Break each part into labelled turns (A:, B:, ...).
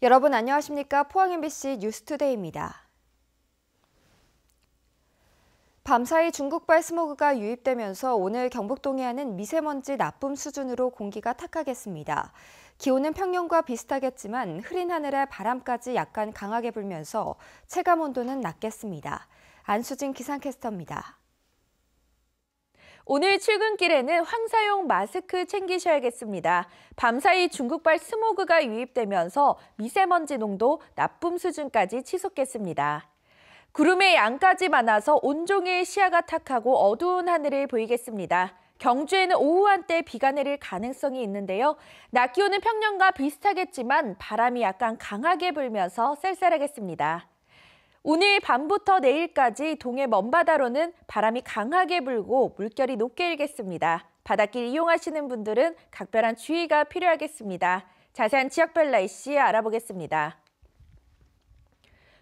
A: 여러분 안녕하십니까? 포항 MBC 뉴스투데이입니다. 밤사이 중국발 스모그가 유입되면서 오늘 경북 동해안은 미세먼지 나쁨 수준으로 공기가 탁하겠습니다. 기온은 평년과 비슷하겠지만 흐린 하늘에 바람까지 약간 강하게 불면서 체감 온도는 낮겠습니다. 안수진 기상캐스터입니다. 오늘 출근길에는 황사용
B: 마스크 챙기셔야겠습니다. 밤사이 중국발 스모그가 유입되면서 미세먼지 농도 나쁨 수준까지 치솟겠습니다. 구름의 양까지 많아서 온종일 시야가 탁하고 어두운 하늘을 보이겠습니다. 경주에는 오후 한때 비가 내릴 가능성이 있는데요. 낮 기온은 평년과 비슷하겠지만 바람이 약간 강하게 불면서 쌀쌀하겠습니다. 오늘 밤부터 내일까지 동해 먼바다로는 바람이 강하게 불고 물결이 높게 일겠습니다. 바닷길 이용하시는 분들은 각별한 주의가 필요하겠습니다. 자세한 지역별 날씨 알아보겠습니다.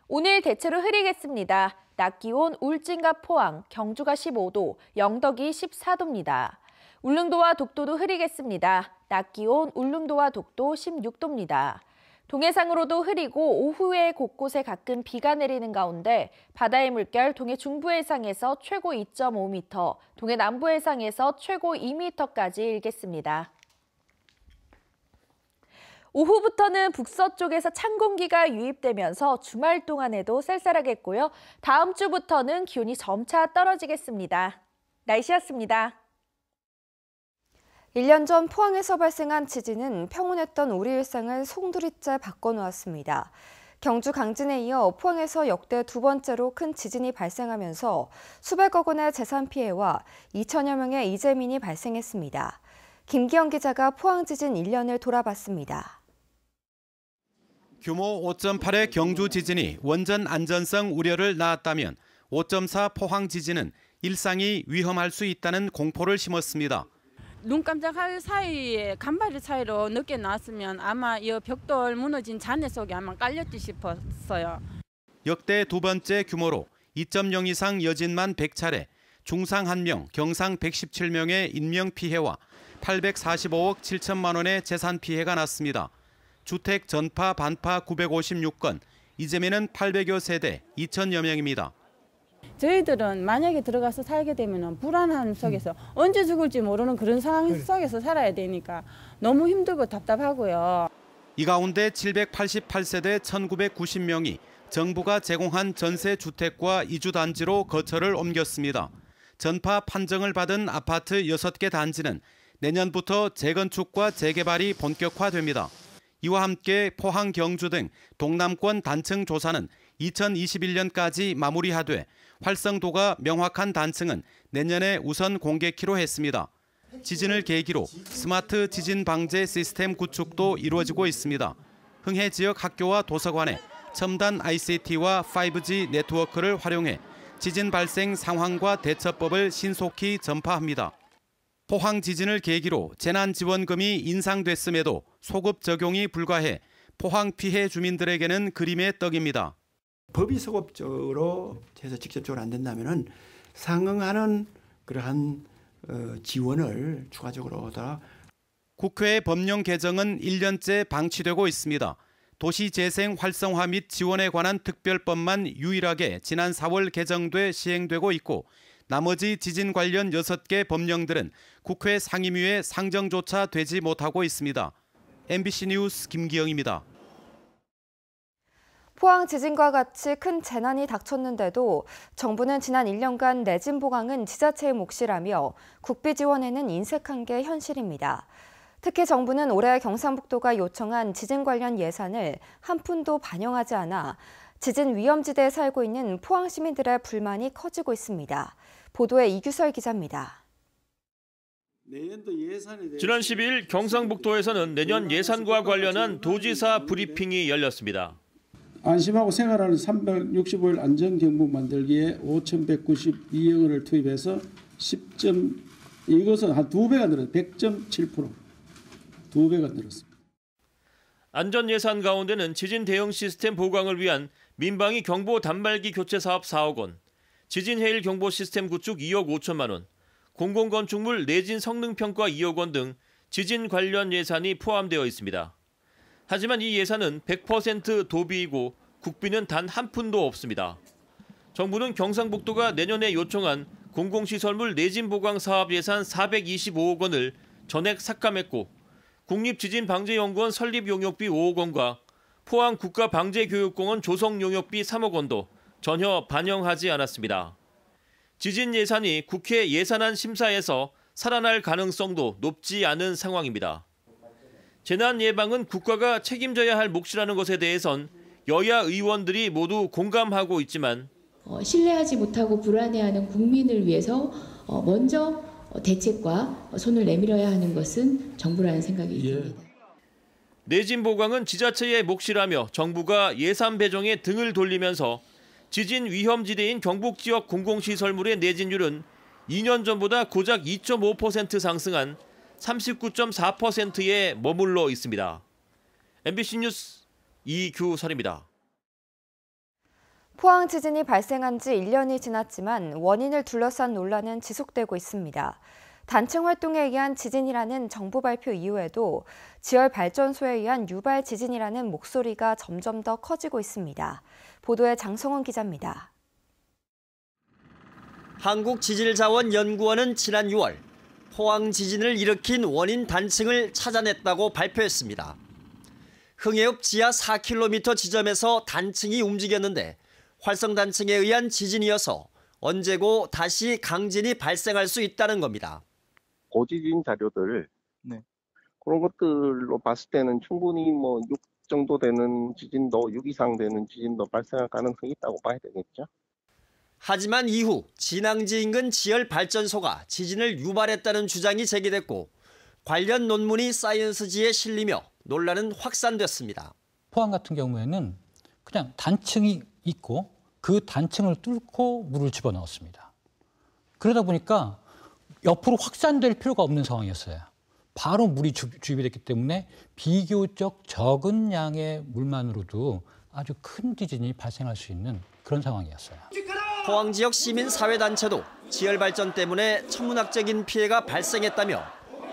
B: 오늘 대체로 흐리겠습니다. 낮 기온 울진과 포항, 경주가 15도, 영덕이 14도입니다. 울릉도와 독도도 흐리겠습니다. 낮 기온 울릉도와 독도 16도입니다. 동해상으로도 흐리고 오후에 곳곳에 가끔 비가 내리는 가운데 바다의 물결 동해 중부 해상에서 최고 2.5m, 동해 남부 해상에서 최고 2m까지 일겠습니다. 오후부터는 북서쪽에서 찬 공기가 유입되면서 주말 동안에도 쌀쌀하겠고요. 다음 주부터는 기온이 점차 떨어지겠습니다. 날씨였습니다.
A: 1년 전 포항에서 발생한 지진은 평온했던 우리 일상을 송두리째 바꿔놓았습니다. 경주 강진에 이어 포항에서 역대 두 번째로 큰 지진이 발생하면서 수백억 원의 재산 피해와 2천여 명의 이재민이 발생했습니다. 김기영 기자가 포항 지진 1년을 돌아봤습니다.
C: 규모 5.8의 경주 지진이 원전 안전성 우려를 낳았다면 5.4 포항 지진은 일상이 위험할 수 있다는 공포를 심었습니다.
D: 눈 깜짝할 사이에 간발의 차이로 늦게 나왔으면 아마 이 벽돌 무너진 잔해 속에 아마 깔렸지 싶었어요.
C: 역대 두 번째 규모로 2.0 이상 여진만 100차례, 중상 1명, 경상 117명의 인명피해와 845억 7천만 원의 재산 피해가 났습니다. 주택 전파 반파 956건, 이재민은 800여 세대 2천여 명입니다.
D: 저희들은 만약에 들어가서 살게 되면 불안한 속에서 음. 언제 죽을지 모르는 그런 상황 그래. 그러니까. 속에서 살아야 되니까 너무 힘들고 답답하고요.
C: 이 가운데 788세대 1990명이 정부가 제공한 전세 주택과 이주 단지로 거처를 옮겼습니다. 전파 판정을 받은 아파트 6개 단지는 내년부터 재건축과 재개발이 본격화됩니다. 이와 함께 포항 경주 등 동남권 단층 조사는 2021년까지 마무리하되 활성도가 명확한 단층은 내년에 우선 공개키로 했습니다. 지진을 계기로 스마트 지진 방제 시스템 구축도 이루어지고 있습니다. 흥해 지역 학교와 도서관에 첨단 ICT와 5G 네트워크를 활용해 지진 발생 상황과 대처법을 신속히 전파합니다. 포항 지진을 계기로 재난지원금이 인상됐음에도 소급 적용이 불가해 포항 피해 주민들에게는 그림의 떡입니다.
E: 법이 소급적으로 해서 직접적으로 안 된다면은 상응하는 그러한 어, 지원을
C: 추가적으로 더 국회의 법령 개정은 1년째 방치되고 있습니다. 도시재생 활성화 및 지원에 관한 특별법만 유일하게 지난 4월 개정돼 시행되고 있고 나머지 지진 관련 6개 법령들은 국회 상임위에 상정조차 되지 못하고 있습니다. MBC 뉴스 김기영입니다.
A: 포항 지진과 같이 큰 재난이 닥쳤는데도 정부는 지난 1년간 내진 보강은 지자체의 몫이라며 국비 지원에는 인색한 게 현실입니다. 특히 정부는 올해 경상북도가 요청한 지진 관련 예산을 한 푼도 반영하지 않아 지진 위험지대에 살고 있는 포항 시민들의 불만이 커지고 있습니다. 보도에 이규설 기자입니다.
F: 지난 12일 경상북도에서는 내년 예산과 관련한 도지사 브리핑이 열렸습니다.
D: 안심하고 생활하는 365일 안전경보 만들기에 5,192억 원을 투입해서 10점 이것은 한 두 배가 늘었 100.7%두 배가 늘었습니다.
F: 안전 예산 가운데는 지진 대응 시스템 보강을 위한 민방위 경보 단말기 교체 사업 4억 원, 지진 해일 경보 시스템 구축 2억 5천만 원, 공공 건축물 내진 성능 평가 2억 원 등 지진 관련 예산이 포함되어 있습니다. 하지만 이 예산은 100% 도비이고 국비는 단 한 푼도 없습니다. 정부는 경상북도가 내년에 요청한 공공시설물 내진 보강 사업 예산 425억 원을 전액 삭감했고 국립지진방재연구원 설립 용역비 5억 원과 포항 국가방재교육공원 조성 용역비 3억 원도 전혀 반영하지 않았습니다. 지진 예산이 국회 예산안 심사에서 살아날 가능성도 높지 않은 상황입니다. 재난 예방은 국가가 책임져야 할 몫이라는 것에 대해선 여야 의원들이 모두 공감하고 있지만 어,
B: 신뢰하지 못하고 불안해하는 국민을 위해서 어, 먼저 대책과 손을 내밀어야 하는 것은 정부라는 생각이 예. 듭니다.
F: 내진 보강은 지자체의 몫이라며 정부가 예산 배정에 등을 돌리면서 지진 위험지대인 경북 지역 공공시설물의 내진율은 2년 전보다 고작 2.5% 상승한 39.4%에 머물러 있습니다. MBC 뉴스 이규설입니다.
A: 포항 지진이 발생한 지 1년이 지났지만 원인을 둘러싼 논란은 지속되고 있습니다. 단층 활동에 의한 지진이라는 정부 발표 이후에도 지열 발전소에 의한 유발 지진이라는 목소리가 점점 더 커지고 있습니다. 보도에 장성훈 기자입니다.
G: 한국지질자원연구원은 지난 6월 포항 지진을 일으킨 원인 단층을 찾아냈다고 발표했습니다. 흥해읍 지하 4km 지점에서 단층이 움직였는데 활성 단층에 의한 지진이어서 언제고 다시 강진이 발생할 수 있다는 겁니다. 고지진 자료들 네. 그런 것들로 봤을 때는 충분히 뭐 6 정도 되는 지진도 6 이상 되는 지진도 발생할 가능성이 있다고 봐야 되겠죠. 하지만 이후 진앙지 인근 지열 발전소가 지진을 유발했다는 주장이 제기됐고 관련 논문이 사이언스지에 실리며 논란은 확산됐습니다.
H: 포항 같은 경우에는 그냥 단층이 있고 그 단층을 뚫고 물을 집어넣었습니다. 그러다 보니까 옆으로 확산될 필요가 없는 상황이었어요. 바로 물이 주입이 됐기 때문에 비교적 적은 양의 물만으로도 아주 큰 지진이 발생할 수 있는 그런 상황이었어요.
G: 포항 지역 시민사회단체도 지열발전 때문에 천문학적인 피해가 발생했다며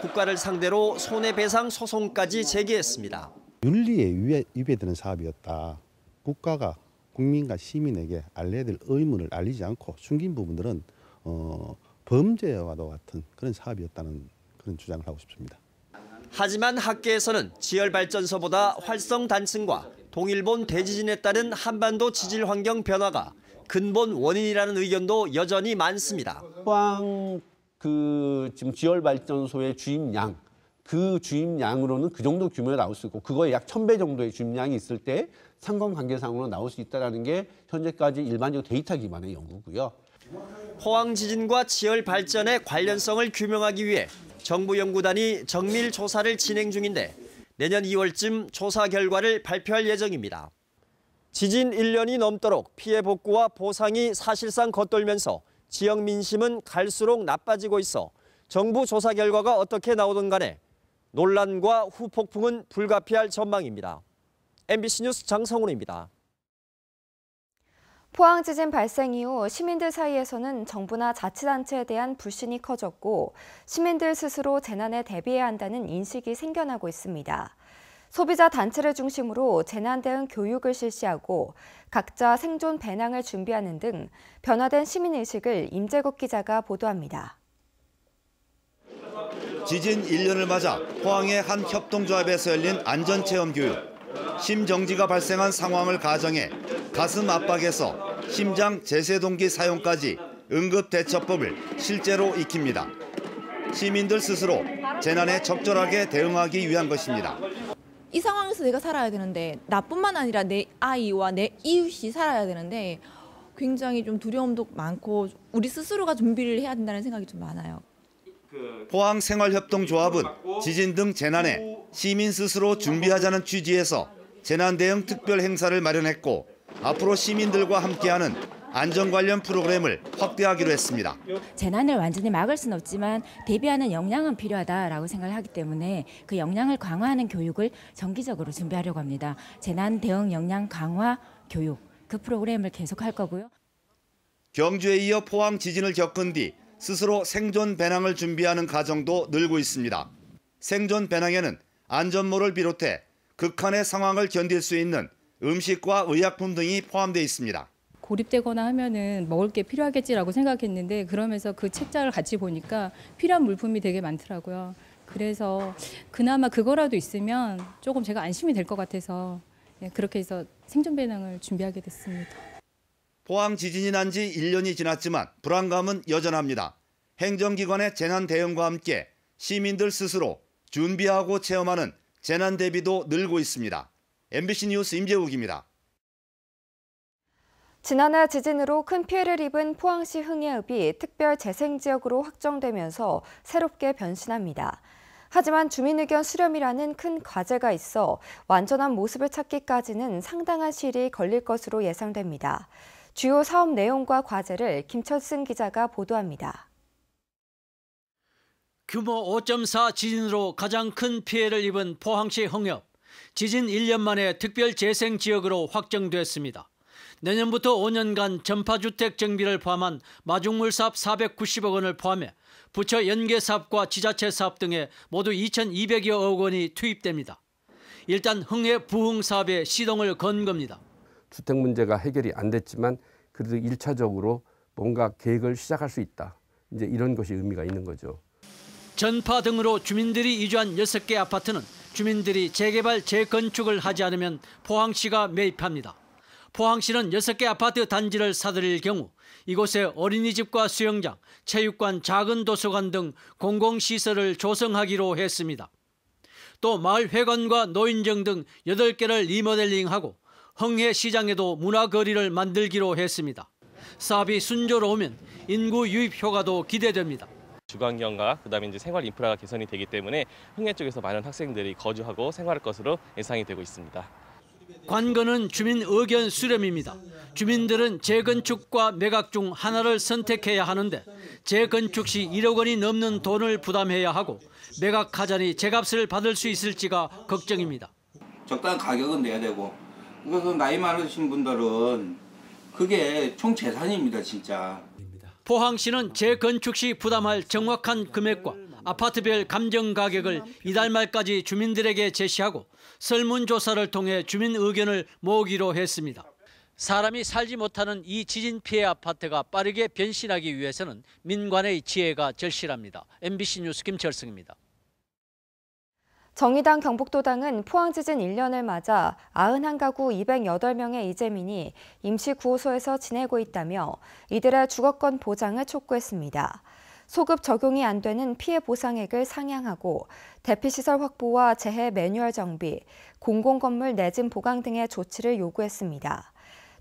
G: 국가를 상대로 손해배상 소송까지 제기했습니다.
E: 윤리에 위배되는 사업이었다. 국가가 국민과 시민에게 알려야 될 의무를 알리지 않고 숨긴 부분들은 어, 범죄와도 같은 그런 사업이었다는 그런 주장을 하고 싶습니다.
G: 하지만 학계에서는 지열발전소보다 활성 단층과 동일본 대지진에 따른 한반도 지질 환경 변화가 근본 원인이라는 의견도 여전히 많습니다.
E: 그 지금 지열 발전소의 주임 양, 그 주임 양으로는 그 정도 규모에 나올 수 있고 그거에 약천배 정도의 주임 양이 있을 때 상관관계상으로 나올 수 있다는 게 현재까지 일반적 데이터 기반의 연구고요.
G: 포항 지진과 지열 발전의 관련성을 규명하기 위해 정부 연구단이 정밀 조사를 진행 중인데 내년 2월쯤 조사 결과를 발표할 예정입니다. 지진 1년이 넘도록 피해 복구와 보상이 사실상 겉돌면서 지역 민심은 갈수록 나빠지고 있어 정부 조사 결과가 어떻게 나오든 간에 논란과 후폭풍은 불가피할 전망입니다. MBC 뉴스 장성훈입니다.
A: 포항 지진 발생 이후 시민들 사이에서는 정부나 자치단체에 대한 불신이 커졌고 시민들 스스로 재난에 대비해야 한다는 인식이 생겨나고 있습니다. 소비자 단체를 중심으로 재난대응 교육을 실시하고 각자 생존 배낭을 준비하는 등 변화된 시민의식을 임재국 기자가 보도합니다.
E: 지진 1년을 맞아 포항의 한 협동조합에서 열린 안전체험 교육. 심정지가 발생한 상황을 가정해 가슴 압박에서 심장 제세동기 사용까지 응급대처법을 실제로 익힙니다. 시민들 스스로 재난에 적절하게 대응하기 위한 것입니다.
B: 이 상황에서 내가 살아야 되는데 나뿐만 아니라 내 아이와 내 이웃이 살아야 되는데 굉장히 좀 두려움도 많고 우리 스스로가 준비를 해야 된다는 생각이 좀 많아요.
E: 그 포항생활협동조합은 그 지진 등 재난에 그 시민 스스로 준비하자는 취지에서 재난 대응 특별 행사를 마련했고 앞으로 시민들과 함께하는 안전 관련 프로그램을 확대하기로 했습니다.
B: 재난을 완전히 막을 수는 없지만 대비하는 역량은 필요하다라고 생각을 하기 때문에 그 역량을 강화하는 교육을 정기적으로 준비하려고 합니다. 재난 대응 역량 강화 교육 그 프로그램을 계속할 거고요.
E: 경주에 이어 포항 지진을 겪은 뒤 스스로 생존 배낭을 준비하는 가정도 늘고 있습니다. 생존 배낭에는 안전모를 비롯해 극한의 상황을 견딜 수 있는 음식과 의약품 등이 포함되어 있습니다.
B: 고립되거나 하면은 먹을 게 필요하겠지라고 생각했는데 그러면서 그 책자를 같이 보니까 필요한 물품이 되게 많더라고요. 그래서 그나마 그거라도 있으면 조금 제가 안심이 될 것 같아서 예, 그렇게 해서 생존 배낭을 준비하게 됐습니다.
E: 포항 지진이 난 지 1년이 지났지만 불안감은 여전합니다. 행정기관의 재난 대응과 함께 시민들 스스로 준비하고 체험하는 재난 대비도 늘고 있습니다. MBC 뉴스 임재욱입니다.
A: 지난해 지진으로 큰 피해를 입은 포항시 흥해읍이 특별 재생지역으로 확정되면서 새롭게 변신합니다. 하지만 주민의견 수렴이라는 큰 과제가 있어 완전한 모습을 찾기까지는 상당한 시일이 걸릴 것으로 예상됩니다. 주요 사업 내용과 과제를 김철승 기자가 보도합니다.
D: 규모 5.4 지진으로 가장 큰 피해를 입은 포항시 흥협. 지진 1년 만에 특별재생지역으로 확정됐습니다. 내년부터 5년간 전파주택 정비를 포함한 마중물 사업 490억 원을 포함해 부처 연계 사업과 지자체 사업 등에 모두 2,200여억 원이 투입됩니다. 일단 흥해 부흥 사업에 시동을 건 겁니다.
I: 주택 문제가 해결이 안 됐지만 그래도 1차적으로 뭔가 계획을 시작할 수 있다. 이제 이런 것이 의미가 있는 거죠.
D: 전파 등으로 주민들이 이주한 6개 아파트는 주민들이 재개발, 재건축을 하지 않으면 포항시가 매입합니다. 포항시는 6개 아파트 단지를 사들일 경우 이곳에 어린이집과 수영장, 체육관, 작은 도서관 등 공공시설을 조성하기로 했습니다. 또 마을회관과 노인정 등 8개를 리모델링하고 흥해시장에도 문화거리를 만들기로 했습니다. 사업이 순조로우면 인구 유입 효과도 기대됩니다. 주거경과 그다음에 이제 생활 인프라가 개선이 되기 때문에
H: 흥해 쪽에서 많은 학생들이 거주하고 생활할 것으로 예상이 되고 있습니다.
D: 관건은 주민 의견 수렴입니다. 주민들은 재건축과 매각 중 하나를 선택해야 하는데 재건축 시 1억 원이 넘는 돈을 부담해야 하고 매각하자니 제값을 받을 수 있을지가 걱정입니다.
I: 적당한 가격은 내야 되고 그래서 나이 많으신 분들은 그게 총 재산입니다 진짜.
D: 포항시는 재건축 시 부담할 정확한 금액과 아파트별 감정 가격을 이달 말까지 주민들에게 제시하고 설문조사를 통해 주민 의견을 모으기로 했습니다. 사람이 살지 못하는 이 지진 피해 아파트가 빠르게 변신하기 위해서는 민관의 지혜가 절실합니다. MBC 뉴스 김철승입니다.
A: 정의당 경북도당은 포항지진 1년을 맞아 91가구 208명의 이재민이 임시구호소에서 지내고 있다며 이들의 주거권 보장을 촉구했습니다. 소급 적용이 안 되는 피해 보상액을 상향하고 대피시설 확보와 재해 매뉴얼 정비, 공공건물 내진 보강 등의 조치를 요구했습니다.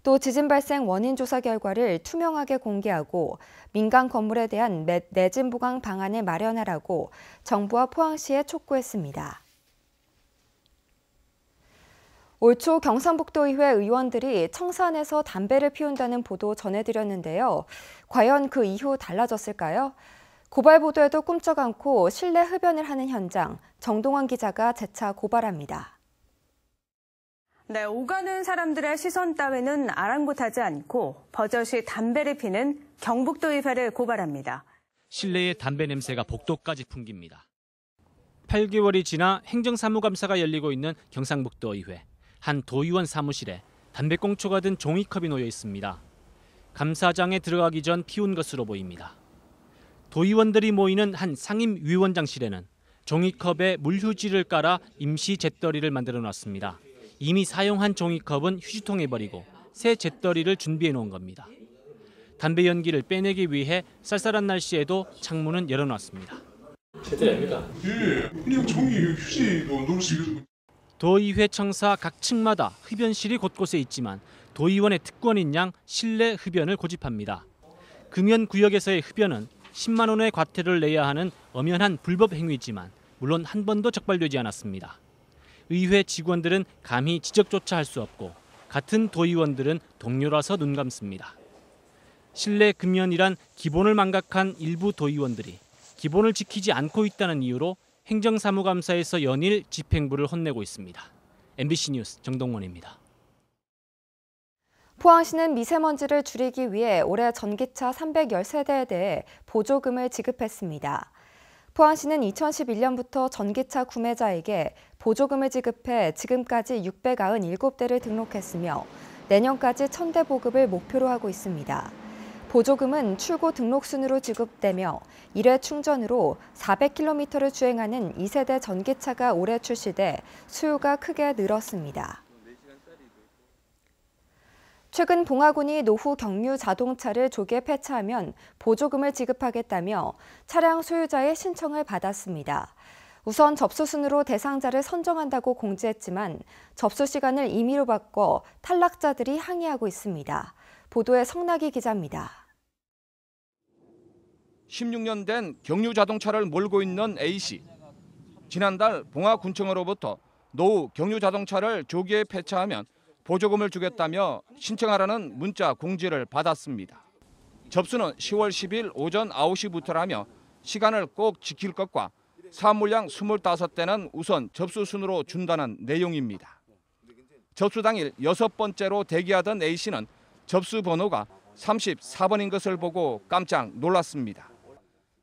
A: 또 지진 발생 원인 조사 결과를 투명하게 공개하고 민간 건물에 대한 내진 보강 방안을 마련하라고 정부와 포항시에 촉구했습니다. 올초 경상북도의회 의원들이 청산에서 담배를 피운다는 보도 전해드렸는데요. 과연 그 이후 달라졌을까요? 고발 보도에도 꿈쩍 않고 실내 흡연을 하는 현장, 정동원 기자가 재차 고발합니다.
B: 네, 오가는 사람들의 시선 따위는 아랑곳하지 않고 버젓이 담배를 피는 경북도 의회를 고발합니다.
H: 실내의 담배 냄새가 복도까지 풍깁니다. 8개월이 지나 행정사무감사가 열리고 있는 경상북도 의회 한 도의원 사무실에 담배꽁초가 든 종이컵이 놓여 있습니다. 감사장에 들어가기 전 피운 것으로 보입니다. 도의원들이 모이는 한 상임위원장실에는 종이컵에 물휴지를 깔아 임시 잿더리를 만들어 놨습니다. 이미 사용한 종이컵은 휴지통에 버리고 새 잿더리를 준비해 놓은 겁니다. 담배 연기를 빼내기 위해 쌀쌀한 날씨에도 창문은 열어놨습니다.
F: 제대로입니다. 예, 그냥 종이 휴지도 놓을 수 있는.
H: 도의회 청사 각 층마다 흡연실이 곳곳에 있지만 도의원의 특권인 양 실내 흡연을 고집합니다. 금연 구역에서의 흡연은 10만 원의 과태를 료 내야 하는 엄연한 불법 행위지만 물론 한 번도 적발되지 않았습니다. 의회 직원들은 감히 지적조차 할 수 없고 같은 도의원들은 동료라서 눈 감습니다. 실내 금연이란 기본을 망각한 일부 도의원들이 기본을 지키지 않고 있다는 이유로 행정사무감사에서 연일 집행부를 혼내고 있습니다. MBC 뉴스 정동원입니다.
A: 포항시는 미세먼지를 줄이기 위해 올해 전기차 310세대에 대해 보조금을 지급했습니다. 포항시는 2011년부터 전기차 구매자에게 보조금을 지급해 지금까지 697대를 등록했으며 내년까지 1000대 보급을 목표로 하고 있습니다. 보조금은 출고 등록 순으로 지급되며 1회 충전으로 400km를 주행하는 2세대 전기차가 올해 출시돼 수요가 크게 늘었습니다. 최근 봉화군이 노후 경유 자동차를 조기에 폐차하면 보조금을 지급하겠다며 차량 소유자의 신청을 받았습니다. 우선 접수 순으로 대상자를 선정한다고 공지했지만 접수 시간을 임의로 바꿔 탈락자들이 항의하고 있습니다. 보도에 성나기 기자입니다.
I: 16년 된 경유 자동차를 몰고 있는 A씨. 지난달 봉화군청으로부터 노후 경유 자동차를 조기에 폐차하면 보조금을 주겠다며 신청하라는 문자 공지를 받았습니다. 접수는 10월 10일 오전 9시부터라며 시간을 꼭 지킬 것과 사물량 25대는 우선 접수 순으로 준다는 내용입니다. 접수 당일 여섯 번째로 대기하던 A씨는 접수 번호가 34번인 것을 보고 깜짝 놀랐습니다.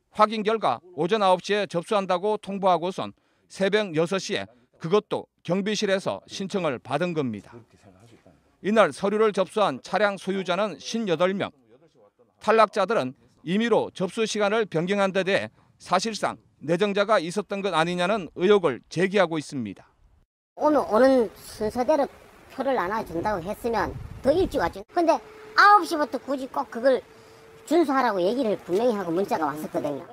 I: 확인 결과 오전 9시에 접수한다고 통보하고선 새벽 6시에 그것도 경비실에서 신청을 받은 겁니다. 이날 서류를 접수한 차량 소유자는 58명, 탈락자들은 임의로 접수 시간을 변경한 데 대해 사실상 내정자가 있었던 것 아니냐는 의혹을 제기하고 있습니다.
G: 오늘 오는 순서대로 표를 나눠준다고 했으면 더 일찍 왔죠. 근데 9시부터 굳이 꼭 그걸 준수하라고 얘기를
D: 분명히 하고 문자가 왔었거든요.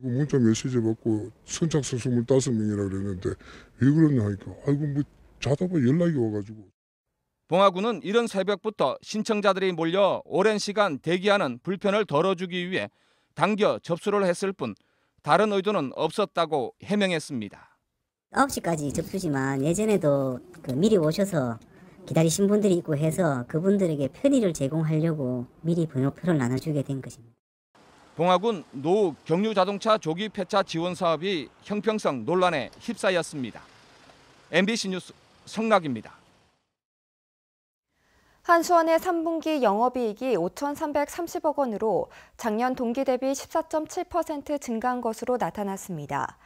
F: 그 문자 메시지 받고 선착순
A: 25명이라고 그랬는데 왜 그러냐 하니까 아이고 뭐 자다가 연락이 와가지고
I: 봉화군은 이른 새벽부터 신청자들이 몰려 오랜 시간 대기하는 불편을 덜어주기 위해 당겨 접수를 했을 뿐 다른 의도는 없었다고 해명했습니다.
D: 9시까지 접수지만 예전에도 그 미리 오셔서 기다리신 분들이 있고 해서 그분들에게 편의를 제공하려고 미리 번호표를 나눠주게 된
I: 것입니다. 봉화군 노후 경유자동차 조기 폐차 지원 사업이 형평성 논란에 휩싸였습니다. MBC 뉴스 성락입니다.
A: 한수원의 3분기 영업이익이 5,330억 원으로 작년 동기 대비 14.7% 증가한 것으로 나타났습니다.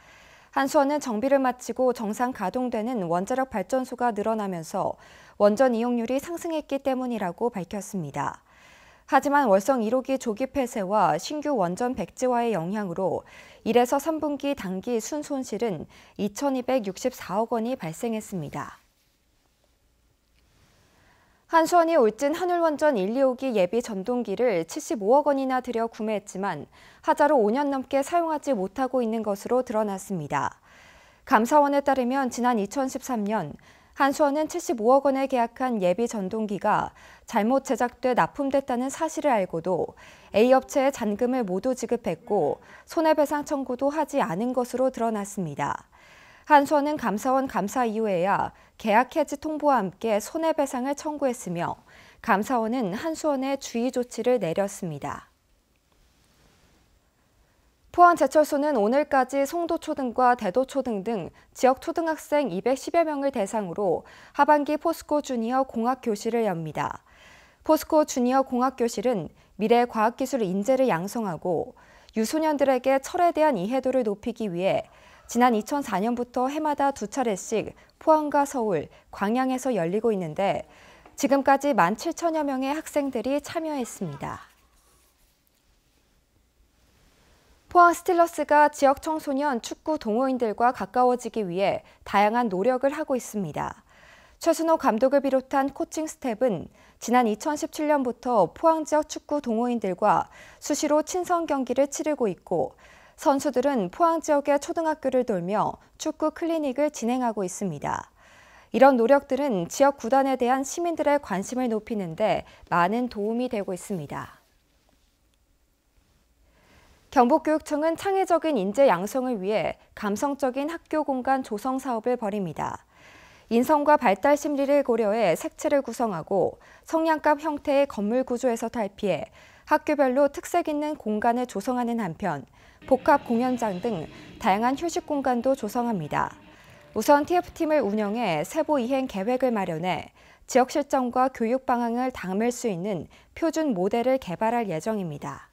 A: 한수원은 정비를 마치고 정상 가동되는 원자력 발전소가 늘어나면서 원전 이용률이 상승했기 때문이라고 밝혔습니다. 하지만 월성 1호기 조기 폐쇄와 신규 원전 백지화의 영향으로 1에서 3분기 단기 순손실은 2,264억 원이 발생했습니다. 한수원이 울진 한울원전 1, 2호기 예비 전동기를 75억 원이나 들여 구매했지만 하자로 5년 넘게 사용하지 못하고 있는 것으로 드러났습니다. 감사원에 따르면 지난 2013년 한수원은 75억 원에 계약한 예비 전동기가 잘못 제작돼 납품됐다는 사실을 알고도 A 업체에 잔금을 모두 지급했고 손해배상 청구도 하지 않은 것으로 드러났습니다. 한선은 감사원 감사 이후에야 계약 해지 통보와 함께 손해배상을 청구했으며 감사원은 한수원의 주의 조치를 내렸습니다. 포항제철소는 오늘까지 송도초 등과 대도초 등등 지역 초등학생 210여 명을 대상으로 하반기 포스코 주니어 공학 교실을 엽니다. 포스코 주니어 공학 교실은 미래 과학기술 인재를 양성하고 유소년들에게 철에 대한 이해도를 높이기 위해 지난 2004년부터 해마다 두 차례씩 포항과 서울, 광양에서 열리고 있는데 지금까지 17,000여 명의 학생들이 참여했습니다. 포항 스틸러스가 지역 청소년 축구 동호인들과 가까워지기 위해 다양한 노력을 하고 있습니다. 최순호 감독을 비롯한 코칭 스텝은 지난 2017년부터 포항 지역 축구 동호인들과 수시로 친선 경기를 치르고 있고 선수들은 포항 지역의 초등학교를 돌며 축구 클리닉을 진행하고 있습니다. 이런 노력들은 지역 구단에 대한 시민들의 관심을 높이는데 많은 도움이 되고 있습니다. 경북교육청은 창의적인 인재 양성을 위해 감성적인 학교 공간 조성 사업을 벌입니다. 인성과 발달 심리를 고려해 색채를 구성하고 성향값 형태의 건물 구조에서 탈피해 학교별로 특색 있는 공간을 조성하는 한편 복합 공연장 등 다양한 휴식 공간도 조성합니다. 우선 TF팀을 운영해 세부 이행 계획을 마련해 지역 실정과 교육 방향을 담을 수 있는 표준 모델을 개발할 예정입니다.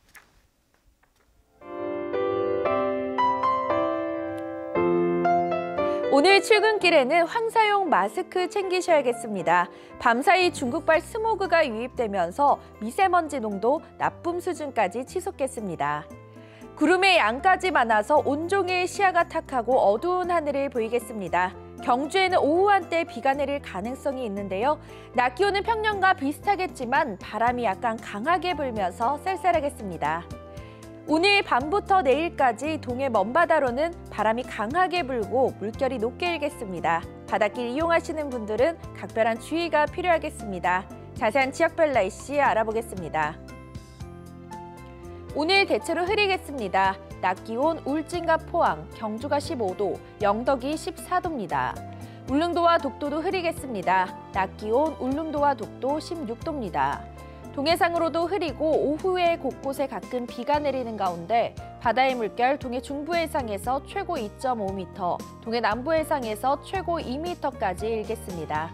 B: 오늘 출근길에는 황사용 마스크 챙기셔야겠습니다. 밤사이 중국발 스모그가 유입되면서 미세먼지 농도 나쁨 수준까지 치솟겠습니다. 구름의 양까지 많아서 온종일 시야가 탁하고 어두운 하늘을 보이겠습니다. 경주에는 오후 한때 비가 내릴 가능성이 있는데요. 낮 기온은 평년과 비슷하겠지만 바람이 약간 강하게 불면서 쌀쌀하겠습니다. 오늘 밤부터 내일까지 동해 먼바다로는 바람이 강하게 불고 물결이 높게 일겠습니다. 바닷길 이용하시는 분들은 각별한 주의가 필요하겠습니다. 자세한 지역별 날씨 알아보겠습니다. 오늘 대체로 흐리겠습니다. 낮 기온 울진과 포항, 경주가 15도, 영덕이 14도입니다. 울릉도와 독도도 흐리겠습니다. 낮 기온 울릉도와 독도 16도입니다. 동해상으로도 흐리고 오후에 곳곳에 가끔 비가 내리는 가운데 바다의 물결 동해 중부 해상에서 최고 2.5m, 동해 남부 해상에서 최고 2m까지 일겠습니다.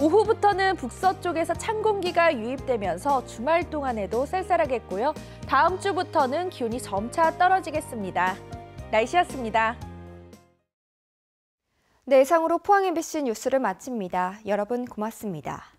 B: 오후부터는 북서쪽에서 찬 공기가 유입되면서 주말 동안에도 쌀쌀하겠고요. 다음 주부터는 기온이 점차 떨어지겠습니다.
A: 날씨였습니다. 내상으로 네, 포항 MBC 뉴스를 마칩니다. 여러분 고맙습니다.